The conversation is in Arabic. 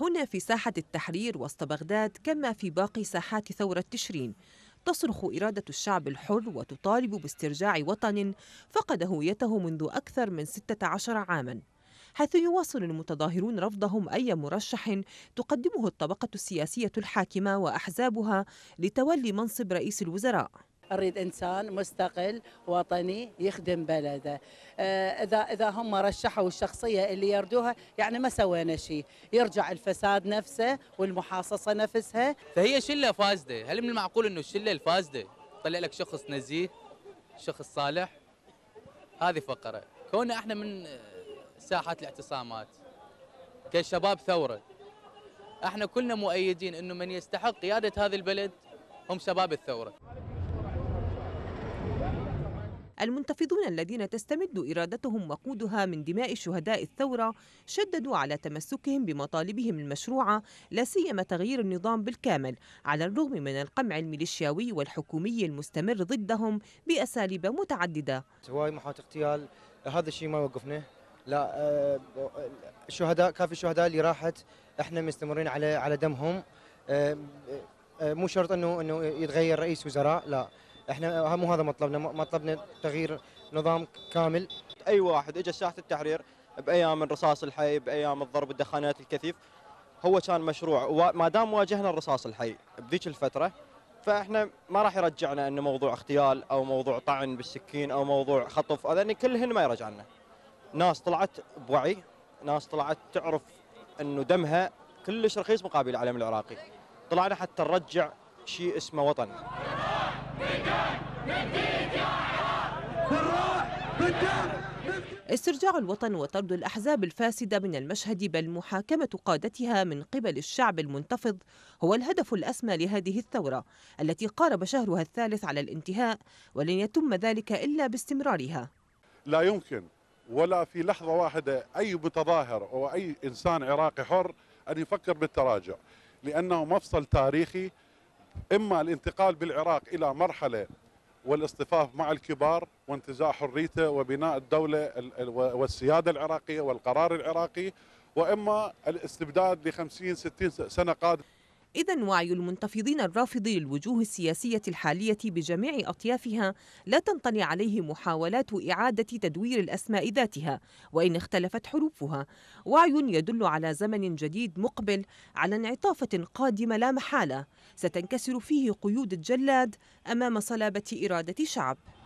هنا في ساحة التحرير وسط بغداد كما في باقي ساحات ثورة تشرين تصرخ إرادة الشعب الحر وتطالب باسترجاع وطن فقد هويته منذ أكثر من 16 عاماً حيث يواصل المتظاهرون رفضهم أي مرشح تقدمه الطبقة السياسية الحاكمة وأحزابها لتولي منصب رئيس الوزراء اريد انسان مستقل وطني يخدم بلده آه، اذا اذا هم رشحوا الشخصيه اللي يردوها يعني ما سوينا شيء يرجع الفساد نفسه والمحاصصه نفسها فهي شله فاسده هل من المعقول انه الشله الفاسده طلع لك شخص نزيه شخص صالح هذه فقره كوننا احنا من آه، ساحه الاعتصامات كشباب ثوره احنا كلنا مؤيدين انه من يستحق قياده هذا البلد هم شباب الثوره المنتفضون الذين تستمد إرادتهم وقودها من دماء شهداء الثورة شددوا على تمسكهم بمطالبهم المشروعة لا سيما تغيير النظام بالكامل على الرغم من القمع الميليشياوي والحكومي المستمر ضدهم بأساليب متعددة هواي محاولة اغتيال هذا الشيء ما يوقفنا لا الشهداء آه، كافي الشهداء اللي راحت احنا مستمرين على على دمهم آه، آه، مو شرط انه انه يتغير رئيس وزراء لا احنا مو هذا مطلبنا مطلبنا تغيير نظام كامل اي واحد اجى ساحه التحرير بايام الرصاص الحي بايام الضرب والدخانات الكثيف هو كان مشروع ما دام واجهنا الرصاص الحي بذيك الفتره فاحنا ما راح يرجعنا انه موضوع اغتيال او موضوع طعن بالسكين او موضوع خطف هذا يعني كلهن ما يرجعنا ناس طلعت بوعي ناس طلعت تعرف انه دمها كلش رخيص مقابل العالم العراقي طلعنا حتى نرجع شيء اسمه وطن استرجاع الوطن وطرد الأحزاب الفاسدة من المشهد بل محاكمة قادتها من قبل الشعب المنتفض هو الهدف الأسمى لهذه الثورة التي قارب شهرها الثالث على الانتهاء ولن يتم ذلك إلا باستمرارها لا يمكن ولا في لحظة واحدة أي متظاهر أو أي إنسان عراقي حر أن يفكر بالتراجع لأنه مفصل تاريخي إما الانتقال بالعراق إلى مرحلة والاصطفاف مع الكبار وانتزاع حريته وبناء الدولة والسيادة العراقية والقرار العراقي وإما الاستبداد لخمسين ستين سنة قادمة إذا وعي المنتفضين الرافض للوجوه السياسية الحالية بجميع أطيافها لا تنطلي عليه محاولات إعادة تدوير الأسماء ذاتها وإن اختلفت حروفها وعي يدل على زمن جديد مقبل على انعطافة قادمة لا محالة ستنكسر فيه قيود الجلاد أمام صلابة إرادة شعب